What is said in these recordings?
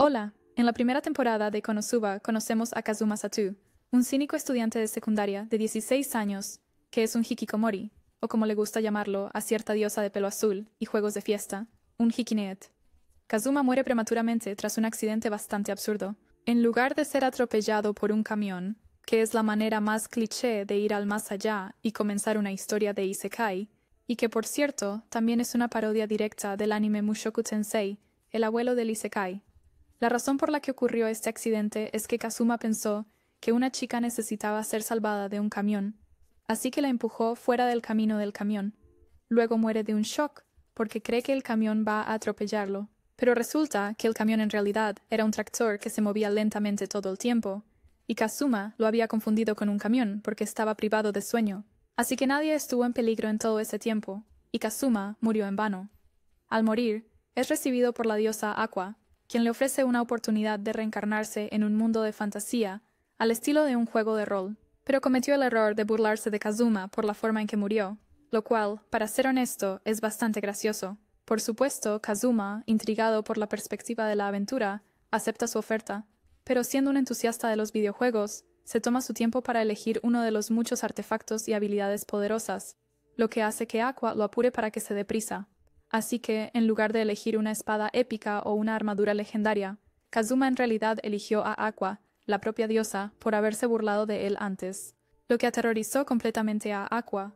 Hola, en la primera temporada de Konosuba conocemos a Kazuma Satou, un cínico estudiante de secundaria de 16 años, que es un hikikomori, o como le gusta llamarlo a cierta diosa de pelo azul y juegos de fiesta, un hikineet. Kazuma muere prematuramente tras un accidente bastante absurdo. En lugar de ser atropellado por un camión, que es la manera más cliché de ir al más allá y comenzar una historia de Isekai, y que por cierto también es una parodia directa del anime Mushoku Tensei, el abuelo del Isekai, la razón por la que ocurrió este accidente es que Kazuma pensó que una chica necesitaba ser salvada de un camión, así que la empujó fuera del camino del camión. Luego muere de un shock porque cree que el camión va a atropellarlo, pero resulta que el camión en realidad era un tractor que se movía lentamente todo el tiempo, y Kazuma lo había confundido con un camión porque estaba privado de sueño. Así que nadie estuvo en peligro en todo ese tiempo, y Kazuma murió en vano. Al morir, es recibido por la diosa Aqua, quien le ofrece una oportunidad de reencarnarse en un mundo de fantasía, al estilo de un juego de rol, pero cometió el error de burlarse de Kazuma por la forma en que murió, lo cual, para ser honesto, es bastante gracioso. Por supuesto, Kazuma, intrigado por la perspectiva de la aventura, acepta su oferta, pero siendo un entusiasta de los videojuegos, se toma su tiempo para elegir uno de los muchos artefactos y habilidades poderosas, lo que hace que Aqua lo apure para que se prisa. Así que, en lugar de elegir una espada épica o una armadura legendaria, Kazuma en realidad eligió a Aqua, la propia diosa, por haberse burlado de él antes, lo que aterrorizó completamente a Aqua.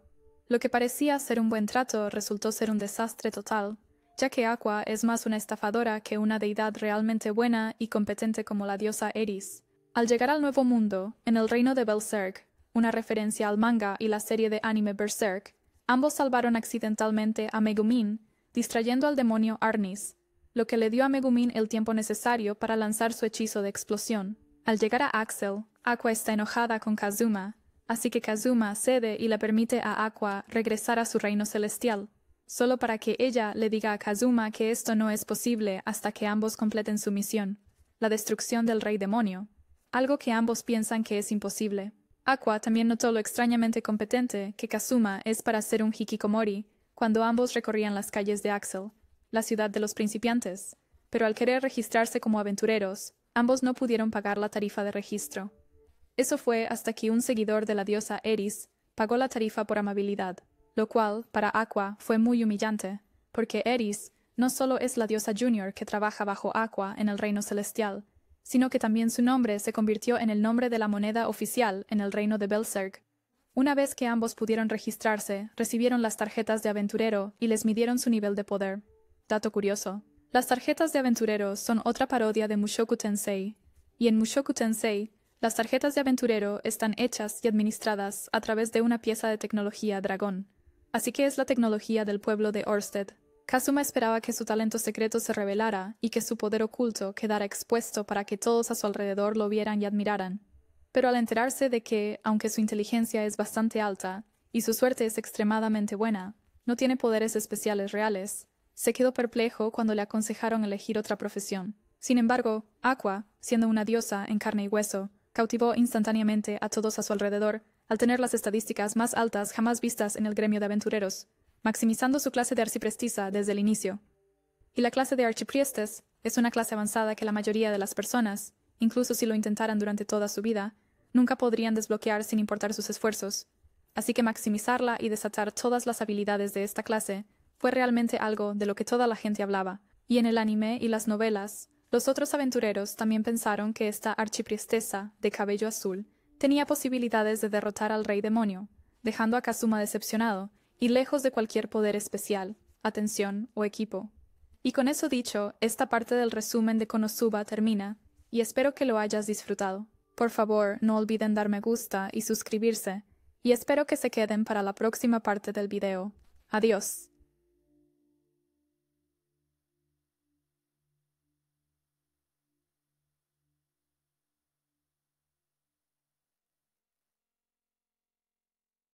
Lo que parecía ser un buen trato resultó ser un desastre total, ya que Aqua es más una estafadora que una deidad realmente buena y competente como la diosa Eris. Al llegar al Nuevo Mundo, en el reino de Berserk, una referencia al manga y la serie de anime Berserk, ambos salvaron accidentalmente a Megumin, distrayendo al demonio Arnis, lo que le dio a Megumin el tiempo necesario para lanzar su hechizo de explosión. Al llegar a Axel, Aqua está enojada con Kazuma, así que Kazuma cede y le permite a Aqua regresar a su reino celestial, solo para que ella le diga a Kazuma que esto no es posible hasta que ambos completen su misión, la destrucción del rey demonio, algo que ambos piensan que es imposible. Aqua también notó lo extrañamente competente que Kazuma es para ser un hikikomori cuando ambos recorrían las calles de Axel, la ciudad de los principiantes, pero al querer registrarse como aventureros, ambos no pudieron pagar la tarifa de registro. Eso fue hasta que un seguidor de la diosa Eris pagó la tarifa por amabilidad, lo cual, para Aqua, fue muy humillante, porque Eris no solo es la diosa junior que trabaja bajo Aqua en el reino celestial, sino que también su nombre se convirtió en el nombre de la moneda oficial en el reino de Belserk, una vez que ambos pudieron registrarse, recibieron las tarjetas de aventurero y les midieron su nivel de poder. Dato curioso. Las tarjetas de aventurero son otra parodia de Mushoku Tensei, y en Mushoku Tensei, las tarjetas de aventurero están hechas y administradas a través de una pieza de tecnología dragón. Así que es la tecnología del pueblo de Orsted. Kazuma esperaba que su talento secreto se revelara y que su poder oculto quedara expuesto para que todos a su alrededor lo vieran y admiraran pero al enterarse de que, aunque su inteligencia es bastante alta y su suerte es extremadamente buena, no tiene poderes especiales reales, se quedó perplejo cuando le aconsejaron elegir otra profesión. Sin embargo, Aqua, siendo una diosa en carne y hueso, cautivó instantáneamente a todos a su alrededor al tener las estadísticas más altas jamás vistas en el gremio de aventureros, maximizando su clase de arciprestiza desde el inicio. Y la clase de archipriestes es una clase avanzada que la mayoría de las personas, incluso si lo intentaran durante toda su vida, nunca podrían desbloquear sin importar sus esfuerzos. Así que maximizarla y desatar todas las habilidades de esta clase fue realmente algo de lo que toda la gente hablaba, y en el anime y las novelas, los otros aventureros también pensaron que esta archipriestesa de cabello azul tenía posibilidades de derrotar al rey demonio, dejando a Kazuma decepcionado y lejos de cualquier poder especial, atención o equipo. Y con eso dicho, esta parte del resumen de Konosuba termina, y espero que lo hayas disfrutado. Por favor, no olviden dar me gusta y suscribirse, y espero que se queden para la próxima parte del video. Adiós.